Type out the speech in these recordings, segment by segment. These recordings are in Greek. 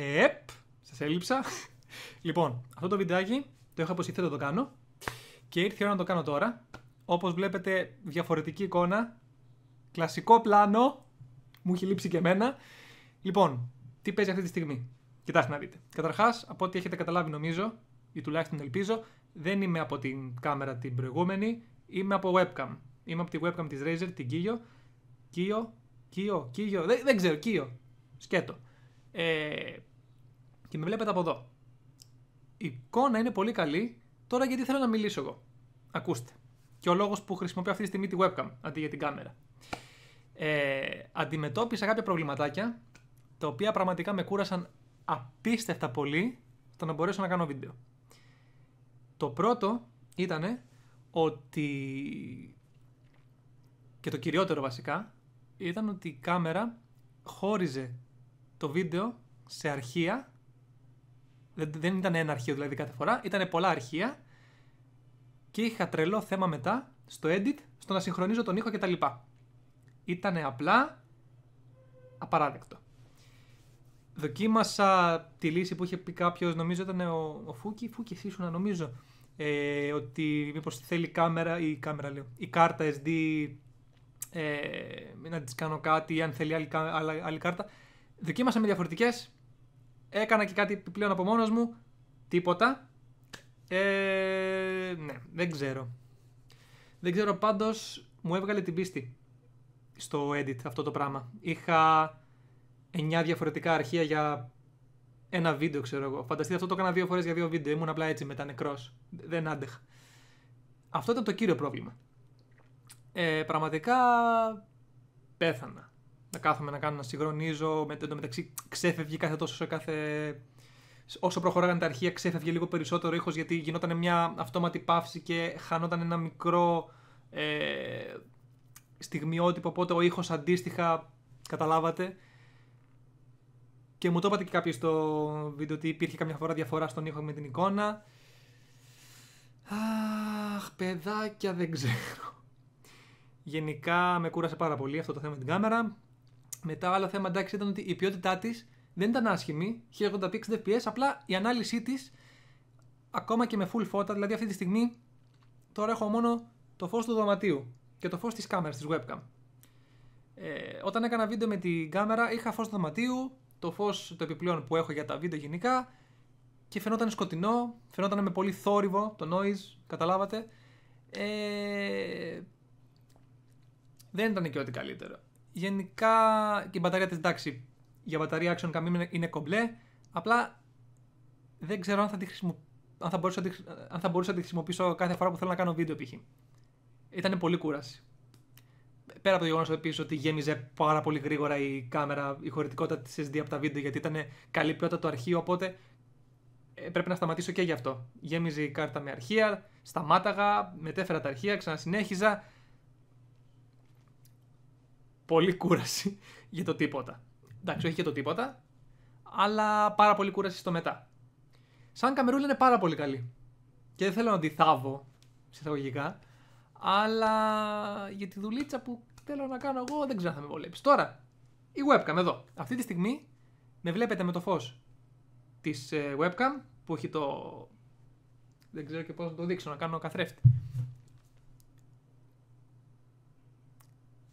Επ, σας έλειψα. Λοιπόν, αυτό το βιντεάκι το είχα αποσυρθεί να το κάνω και ήρθε η ώρα να το κάνω τώρα. Όπως βλέπετε, διαφορετική εικόνα, κλασικό πλάνο, μου έχει λείψει και εμένα. Λοιπόν, τι παίζει αυτή τη στιγμή. Κοιτάξτε να δείτε. Καταρχάς, από ό,τι έχετε καταλάβει νομίζω, ή τουλάχιστον ελπίζω, δεν είμαι από την κάμερα την προηγούμενη, είμαι από webcam. Είμαι από τη webcam της Razer, την Kio. Kio, Kio, Kio, δεν, δεν ξέρω, Kio. Σκέτο. Ε, και με βλέπετε από εδώ. Η εικόνα είναι πολύ καλή, τώρα γιατί θέλω να μιλήσω εγώ. Ακούστε. Και ο λόγος που χρησιμοποιώ αυτή τη στιγμή τη webcam αντί για την κάμερα. Ε, αντιμετώπισα κάποια προβληματάκια, τα οποία πραγματικά με κούρασαν απίστευτα πολύ στο να μπορέσω να κάνω βίντεο. Το πρώτο ήταν ότι και το κυριότερο βασικά ήταν ότι η κάμερα χώριζε το βίντεο σε αρχεία δεν ήταν ένα αρχείο δηλαδή κάθε φορά, ήταν πολλά αρχεία και είχα τρελό θέμα μετά στο edit, στο να συγχρονίζω τον ήχο κτλ. Ήταν απλά απαράδεκτο. Δοκίμασα τη λύση που είχε πει κάποιος, νομίζω ήταν ο, ο Φούκη, Φούκη εσύ νομίζω, ε, ότι μήπως θέλει κάμερα, ή κάμερα λέω, η κάρτα SD ε, να της κάνω κάτι, ή αν θέλει άλλη, κάρτα. Δοκίμασα με διαφορετικές Έκανα και κάτι επιπλέον από μόνος μου. Τίποτα. Ε, ναι, δεν ξέρω. Δεν ξέρω πάντως μου έβγαλε την πίστη στο edit αυτό το πράγμα. Είχα 9 διαφορετικά αρχεία για ένα βίντεο, ξέρω εγώ. Φανταστείτε αυτό το έκανα δύο φορές για δύο βίντεο. Ήμουν απλά έτσι μετά νεκρός. Δεν άντεχα. Αυτό ήταν το κύριο πρόβλημα. Ε, πραγματικά πέθανα να κάθομαι να κάνω να συγχρονίζω. Με, το μεταξύ ξέφευγε κάθε τόσο κάθε. Όσο προχωράγανε τα αρχεία, ξέφευγε λίγο περισσότερο ήχος γιατί γινόταν μια αυτόματη παύση και χανόταν ένα μικρό ε, στιγμιότυπο. Οπότε ο ήχος αντίστοιχα καταλάβατε. Και μου το είπατε και κάποιοι στο βίντεο ότι υπήρχε καμιά φορά διαφορά στον ήχο με την εικόνα. Αχ, παιδάκια δεν ξέρω. Γενικά με κούρασε πάρα πολύ αυτό το θέμα με την κάμερα. Μετά άλλο θέμα εντάξει ήταν ότι η ποιότητά της δεν ήταν άσχημη, 1080p fps, απλά η ανάλυση της ακόμα και με full φώτα, δηλαδή αυτή τη στιγμή τώρα έχω μόνο το φως του δωματίου και το φως της κάμερας της webcam. Ε, όταν έκανα βίντεο με την κάμερα είχα φως του δωματίου, το φως το επιπλέον που έχω για τα βίντεο γενικά και φαινόταν σκοτεινό, φαινόταν με πολύ θόρυβο το noise, καταλάβατε. Ε, δεν ήταν και ό,τι καλύτερο. Γενικά και η μπαταρία της εντάξει, για μπαταρία Action Cam είναι κομπλέ, απλά δεν ξέρω αν θα, τη χρησιμο... αν, θα μπορούσα, αν θα μπορούσα να τη χρησιμοποιήσω κάθε φορά που θέλω να κάνω βίντεο π.χ. Ήταν πολύ κούραση. Πέρα από το γεγονός επίσης ότι γέμιζε πάρα πολύ γρήγορα η κάμερα, η χωρητικότητα της SD από τα βίντεο γιατί ήταν καλή ποιότητα το αρχείο, οπότε ε, πρέπει να σταματήσω και γι' αυτό. Γέμιζε η κάρτα με αρχεία, σταμάταγα, μετέφερα τα αρχεία, ξανασυνέχιζα, Πολύ κούραση για το τίποτα. Εντάξει, όχι για το τίποτα, αλλά πάρα πολύ κούραση στο μετά. Σαν Καμερούλα είναι πάρα πολύ καλή. Και δεν θέλω να τη θάβω, συσταγωγικά, αλλά για τη δουλίτσα που θέλω να κάνω εγώ δεν ξέρω αν θα με βολέψει. Τώρα, η webcam εδώ. Αυτή τη στιγμή με βλέπετε με το φως της ε, webcam που έχει το... Δεν ξέρω και πώς να το δείξω, να κάνω καθρέφτη.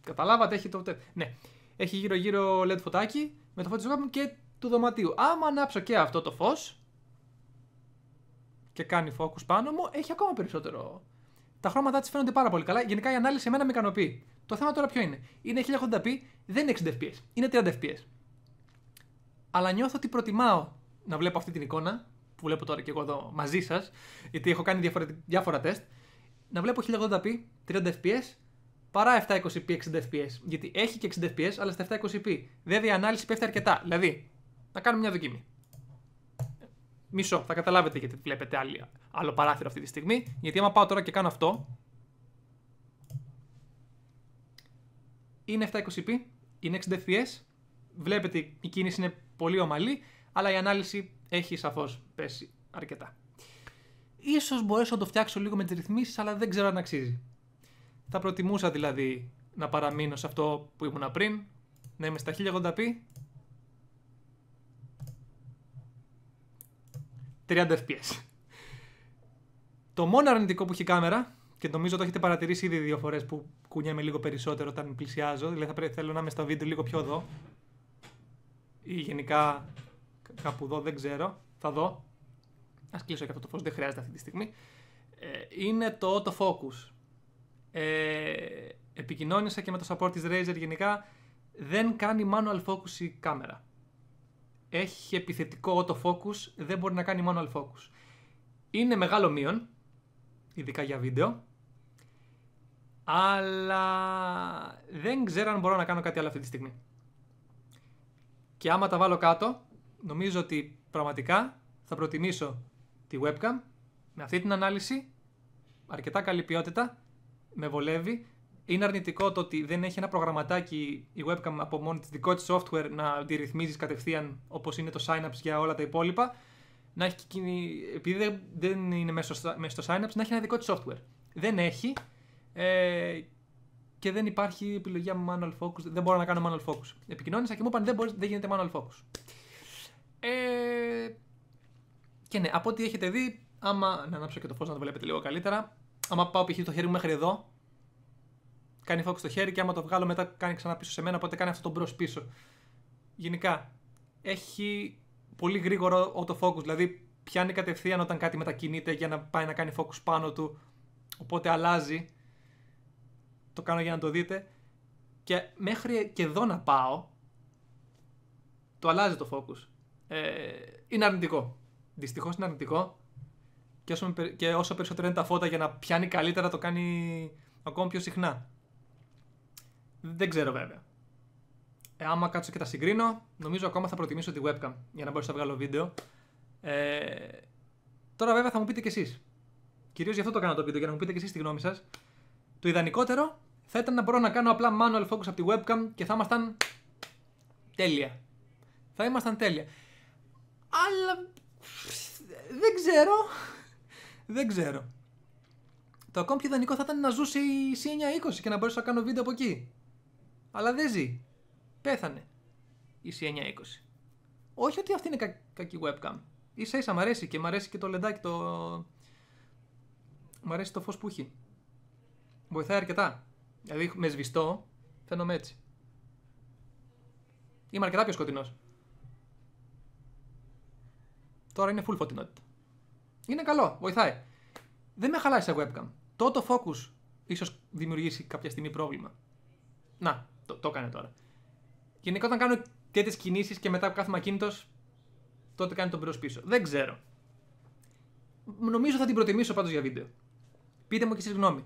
Καταλάβατε, έχει το. Ναι, έχει γύρω-γύρω LED φωτάκι με το φω μου και του δωματίου. Άμα ανάψω και αυτό το φως και κάνει focus πάνω μου, έχει ακόμα περισσότερο. Τα χρώματά της φαίνονται πάρα πολύ καλά. Γενικά η ανάλυση εμένα με ικανοποιεί. Το θέμα τώρα ποιο είναι. Είναι 1080p, δεν είναι 60 fps. Είναι 30 fps. Αλλά νιώθω ότι προτιμάω να βλέπω αυτή την εικόνα που βλέπω τώρα και εγώ εδώ μαζί σας, γιατί έχω κάνει διάφορα τεστ. Να βλέπω 1080p, 30 fps παρά 720p 60 fps. Γιατί έχει και 60 fps, αλλά στα 720p. Βέβαια η ανάλυση πέφτει αρκετά. Δηλαδή, να κάνουμε μια δοκίμη. Μισό, θα καταλάβετε γιατί βλέπετε άλλη, άλλο παράθυρο αυτή τη στιγμή. Γιατί άμα πάω τώρα και κάνω αυτό. Είναι 720p, είναι 60 fps. Βλέπετε η κίνηση είναι πολύ ομαλή, αλλά η ανάλυση έχει σαφώς πέσει αρκετά. Ίσως μπορέσω να το φτιάξω λίγο με τις ρυθμίσεις, αλλά δεν ξέρω αν αξίζει. Θα προτιμούσα δηλαδή να παραμείνω σε αυτό που ήμουν πριν, να είμαι στα 1080p. 30 fps. Το μόνο αρνητικό που έχει η κάμερα, και νομίζω το έχετε παρατηρήσει ήδη δύο φορές που κουνιέμαι λίγο περισσότερο όταν πλησιάζω, δηλαδή θα πρέπει θέλω να είμαι στο βίντεο λίγο πιο εδώ, ή γενικά κάπου εδώ, δεν ξέρω, θα δω. Ας κλείσω και αυτό το φως, δεν χρειάζεται αυτή τη στιγμή. Ε, είναι το autofocus. Ε, επικοινώνησα και με το support της Razer γενικά, δεν κάνει manual focus η κάμερα. Έχει επιθετικό auto focus, δεν μπορεί να κάνει manual focus. Είναι μεγάλο μείον, ειδικά για βίντεο, αλλά δεν ξέρω αν μπορώ να κάνω κάτι άλλο αυτή τη στιγμή. Και άμα τα βάλω κάτω, νομίζω ότι πραγματικά θα προτιμήσω τη webcam με αυτή την ανάλυση, αρκετά καλή ποιότητα με βολεύει. Είναι αρνητικό το ότι δεν έχει ένα προγραμματάκι η webcam από μόνη της δικό της software να τη ρυθμίζεις κατευθείαν όπως είναι το synapse για όλα τα υπόλοιπα. Να έχει, επειδή δεν είναι μέσα στο synapse να έχει ένα δικό της software. Δεν έχει ε, και δεν υπάρχει επιλογή manual focus. Δεν μπορώ να κάνω manual focus. Επικοινώνησα και μου είπαν δεν, μπορείς, δεν γίνεται manual focus. Ε, και ναι, από ό,τι έχετε δει, άμα να ανάψω και το φως να το βλέπετε λίγο καλύτερα, άμα πάω π.χ. το χέρι μου μέχρι εδώ, κάνει focus στο χέρι και άμα το βγάλω μετά κάνει ξανά πίσω σε μένα, οπότε κάνει αυτό το μπρος πίσω. Γενικά, έχει πολύ γρήγορο focus, δηλαδή πιάνει κατευθείαν όταν κάτι μετακινείται για να πάει να κάνει focus πάνω του, οπότε αλλάζει. Το κάνω για να το δείτε. Και μέχρι και εδώ να πάω, το αλλάζει το focus. Ε, είναι αρνητικό. Δυστυχώς είναι αρνητικό και όσο, και όσο περισσότερο είναι τα φώτα για να πιάνει καλύτερα το κάνει ακόμα πιο συχνά. Δεν ξέρω βέβαια. Ε, άμα κάτσω και τα συγκρίνω, νομίζω ακόμα θα προτιμήσω τη webcam για να μπορέσω να βγάλω βίντεο. Ε, τώρα βέβαια θα μου πείτε κι εσείς. Κυρίως γι' αυτό το κάνω το βίντεο, για να μου πείτε κι εσείς τη γνώμη σας. Το ιδανικότερο θα ήταν να μπορώ να κάνω απλά manual focus από τη webcam και θα ήμασταν τέλεια. Θα ήμασταν τέλεια. Αλλά δεν ξέρω. Δεν ξέρω. Το ακόμη πιο ιδανικό θα ήταν να ζούσε η C920 και να μπορέσω να κάνω βίντεο από εκεί. Αλλά δεν ζει. Πέθανε η C920. Όχι ότι αυτή είναι κακή webcam. Ίσα ίσα μ' αρέσει και μ' αρέσει και το λεντάκι το... Μ' αρέσει το φως που έχει. Βοηθάει αρκετά. Δηλαδή με σβηστό φαίνομαι έτσι. Είμαι αρκετά πιο σκοτεινός. Τώρα είναι full φωτεινότητα. Είναι καλό, βοηθάει. Δεν με χαλάει σε webcam. Το auto focus ίσως δημιουργήσει κάποια στιγμή πρόβλημα. Να, το, το έκανε τώρα. Γενικά όταν κάνω τι κινήσεις και μετά κάθομαι ακίνητος, τότε κάνει τον πυρό πίσω. Δεν ξέρω. Νομίζω θα την προτιμήσω πάντως για βίντεο. Πείτε μου και εσείς γνώμη.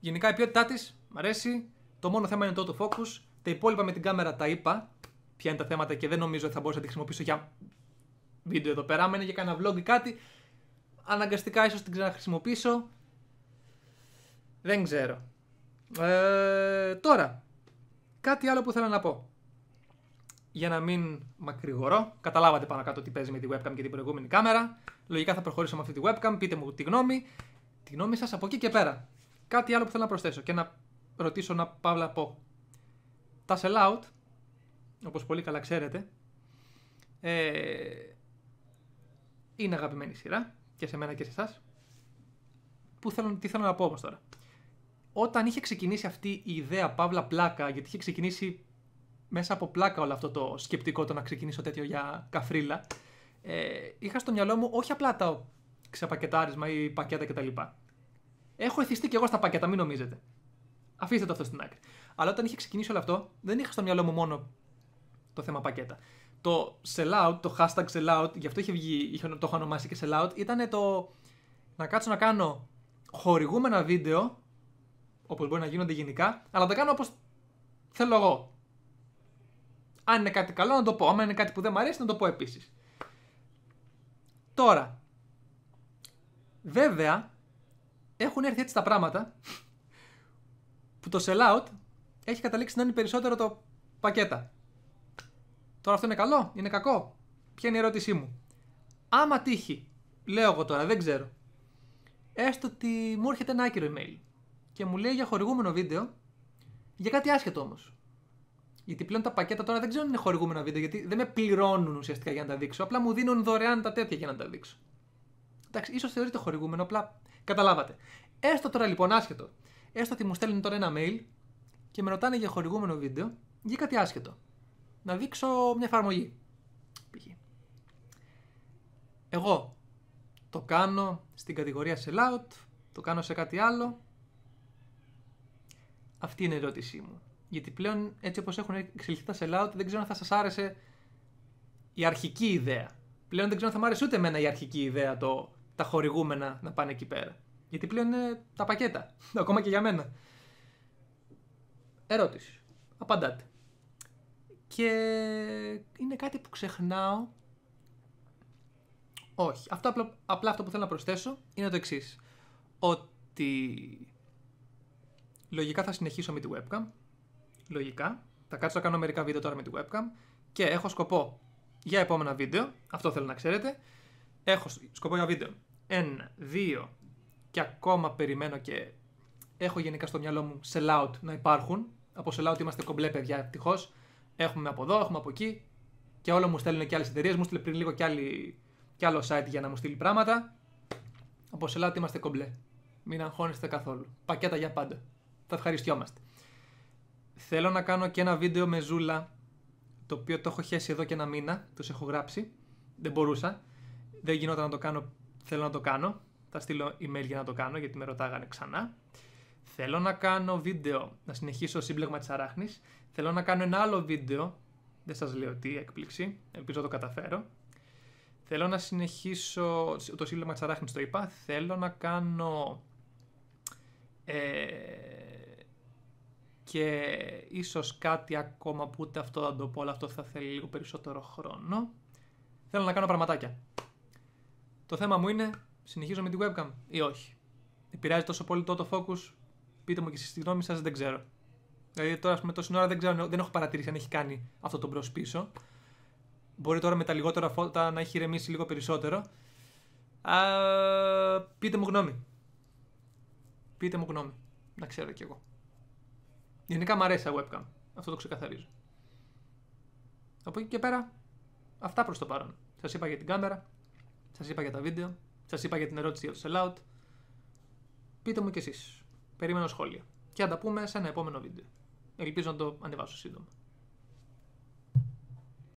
Γενικά η ποιότητά της μ' αρέσει. Το μόνο θέμα είναι το auto focus. Τα υπόλοιπα με την κάμερα τα είπα. Ποια είναι τα θέματα και δεν νομίζω ότι θα μπορούσα να τη χρησιμοποιήσω για βίντεο εδώ πέρα. Αν είναι για κανένα vlog ή κάτι, αναγκαστικά ίσως την ξαναχρησιμοποιήσω. Δεν ξέρω. Ε, τώρα, κάτι άλλο που θέλω να πω. Για να μην μακρηγορώ, καταλάβατε πάνω κάτω τι παίζει με τη webcam και την προηγούμενη κάμερα. Λογικά θα προχωρήσω με αυτή τη webcam, πείτε μου τη γνώμη. Τη γνώμη σας από εκεί και πέρα. Κάτι άλλο που θέλω να προσθέσω και να ρωτήσω να παύλα πω. Τα sell out, όπως πολύ καλά ξέρετε, ε, είναι αγαπημένη σειρά και σε μένα και σε εσάς. Που θέλω, τι θέλω να πω όμως τώρα. Όταν είχε ξεκινήσει αυτή η ιδέα παύλα πλάκα, γιατί είχε ξεκινήσει μέσα από πλάκα όλο αυτό το σκεπτικό το να ξεκινήσω τέτοιο για καφρίλα, ε, είχα στο μυαλό μου όχι απλά τα ξεπακετάρισμα ή πακέτα κτλ. Έχω εθιστεί και εγώ στα πακέτα, μην νομίζετε. Αφήστε το αυτό στην άκρη. Αλλά όταν είχε ξεκινήσει όλο αυτό, δεν είχα στο μυαλό μου μόνο το θέμα πακέτα το sell out, το hashtag sellout, out, γι' αυτό είχε βγει, το έχω ονομάσει και sell out, ήταν το να κάτσω να κάνω χορηγούμενα βίντεο, όπως μπορεί να γίνονται γενικά, αλλά να τα κάνω όπως θέλω εγώ. Αν είναι κάτι καλό να το πω, αν είναι κάτι που δεν μου αρέσει να το πω επίσης. Τώρα, βέβαια, έχουν έρθει έτσι τα πράγματα, που το sell out έχει καταλήξει να είναι περισσότερο το πακέτα. Τώρα αυτό είναι καλό, είναι κακό. Ποια είναι η ερώτησή μου. Άμα τύχει, λέω εγώ τώρα, δεν ξέρω. Έστω ότι μου έρχεται ένα άκυρο email και μου λέει για χορηγούμενο βίντεο για κάτι άσχετο όμως. Γιατί πλέον τα πακέτα τώρα δεν ξέρω αν είναι χορηγούμενα βίντεο, γιατί δεν με πληρώνουν ουσιαστικά για να τα δείξω. Απλά μου δίνουν δωρεάν τα τέτοια για να τα δείξω. Εντάξει, ίσως θεωρείται χορηγούμενο, απλά καταλάβατε. Έστω τώρα λοιπόν άσχετο. Έστω ότι μου στέλνουν τώρα ένα mail και με ρωτάνε για χορηγούμενο βίντεο για κάτι άσχετο να δείξω μια εφαρμογή. Εγώ το κάνω στην κατηγορία sellout, το κάνω σε κάτι άλλο. Αυτή είναι η ερώτησή μου. Γιατί πλέον έτσι όπως έχουν εξελιχθεί τα sellout δεν ξέρω αν θα σας άρεσε η αρχική ιδέα. Πλέον δεν ξέρω αν θα μου άρεσε ούτε εμένα η αρχική ιδέα το, τα χορηγούμενα να πάνε εκεί πέρα. Γιατί πλέον είναι τα πακέτα, ακόμα και για μένα. Ερώτηση. Απαντάτε. Και είναι κάτι που ξεχνάω. Όχι. Αυτό απλά, απλά αυτό που θέλω να προσθέσω είναι το εξής. Ότι λογικά θα συνεχίσω με τη webcam. Λογικά. Θα κάτσω να κάνω μερικά βίντεο τώρα με τη webcam. Και έχω σκοπό για επόμενα βίντεο. Αυτό θέλω να ξέρετε. Έχω σκοπό για βίντεο. Ένα, δύο και ακόμα περιμένω και έχω γενικά στο μυαλό μου sell-out να υπάρχουν. Από sell-out είμαστε κομπλέ παιδιά ευτυχώς. Έχουμε από εδώ, έχουμε από εκεί. Και όλα μου στέλνουν και άλλες εταιρείες. Μου στείλε πριν λίγο και, άλλη, και άλλο site για να μου στείλει πράγματα. Από ελάτε είμαστε κομπλέ. Μην αγχώνεστε καθόλου. Πακέτα για πάντα. Θα ευχαριστιόμαστε. Θέλω να κάνω και ένα βίντεο με ζούλα το οποίο το έχω χέσει εδώ και ένα μήνα. Τους έχω γράψει. Δεν μπορούσα. Δεν γινόταν να το κάνω. Θέλω να το κάνω. Θα στείλω email για να το κάνω γιατί με ρωτάγανε ξανά. Θέλω να κάνω βίντεο, να συνεχίσω το σύμπλεγμα της αράχνης. Θέλω να κάνω ένα άλλο βίντεο, δεν σας λέω τι έκπληξη, ελπίζω το καταφέρω. Θέλω να συνεχίσω το σύμπλεγμα της αράχνης, το είπα. Θέλω να κάνω ε, και ίσως κάτι ακόμα που ούτε αυτό θα το πω, αλλά αυτό θα θέλει λίγο περισσότερο χρόνο. Θέλω να κάνω πραγματάκια. Το θέμα μου είναι, συνεχίζω με την webcam ή όχι. Επηρεάζει τόσο πολύ το focus πείτε μου και εσείς τη γνώμη σας, δεν ξέρω. Δηλαδή τώρα, ας πούμε, τόση ώρα δεν, ξέρω, δεν έχω παρατηρήσει αν έχει κάνει αυτό το μπρο-πίσω. Μπορεί τώρα με τα λιγότερα φώτα να έχει ηρεμήσει λίγο περισσότερο. Α, πείτε μου γνώμη. Πείτε μου γνώμη. Να ξέρω κι εγώ. Γενικά μου αρέσει η webcam. Αυτό το ξεκαθαρίζω. Από εκεί και πέρα, αυτά προς το παρόν. Σας είπα για την κάμερα, σας είπα για τα βίντεο, σας είπα για την ερώτηση για το sellout. Πείτε μου κι εσείς Περιμένω σχόλια. Και αν τα πούμε σε ένα επόμενο βίντεο. Ελπίζω να το ανεβάσω σύντομα.